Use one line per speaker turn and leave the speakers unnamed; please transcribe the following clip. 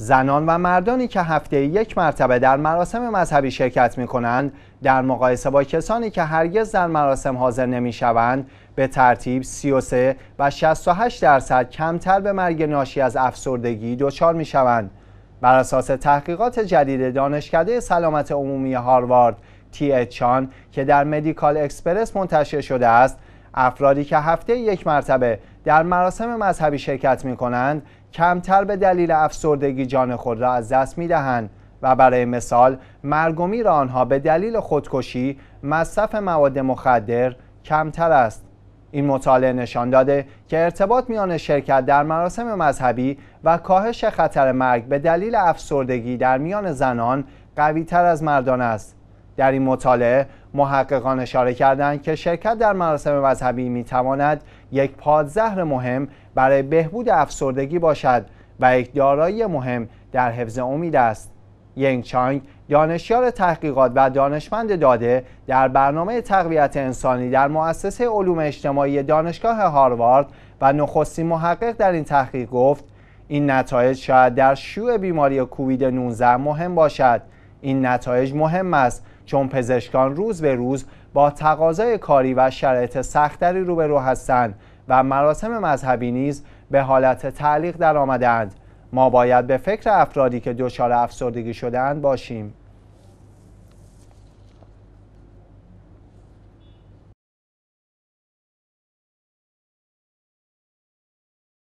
زنان و مردانی که هفته یک مرتبه در مراسم مذهبی شرکت می کنند در مقایسه با کسانی که هرگز در مراسم حاضر نمی شوند به ترتیب 33 و 68 درصد کمتر به مرگ ناشی از افسردگی دچار می شوند. بر اساس تحقیقات جدید دانشکده سلامت عمومی هاروارد تی اچان که در مدیکال اکسپرس منتشر شده است افرادی که هفته یک مرتبه در مراسم مذهبی شرکت می کنند کمتر به دلیل افسردگی جان خود را از دست می دهند و برای مثال را آنها به دلیل خودکشی مصرف مواد مخدر کمتر است این مطالعه نشان داده که ارتباط میان شرکت در مراسم مذهبی و کاهش خطر مرگ به دلیل افسردگی در میان زنان قویتر از مردان است در این مطالعه محققان اشاره کردند که شرکت در مراسم مذهبی می تواند یک پادزهر مهم برای بهبود افسردگی باشد و یک دارایی مهم در حفظ امید است. ینگ چانگ دانشیار تحقیقات و دانشمند داده در برنامه تقویت انسانی در مؤسسه علوم اجتماعی دانشگاه هاروارد و نخستین محقق در این تحقیق گفت این نتایج شاید در شیوع بیماری کووید 19 مهم باشد این نتایج مهم است چون پزشکان روز به روز با تقاضای کاری و شرایط سختری روبرو هستند و مراسم مذهبی نیز به حالت تعلیق آمدند. ما باید به فکر افرادی که دچار افسردگی شدند باشیم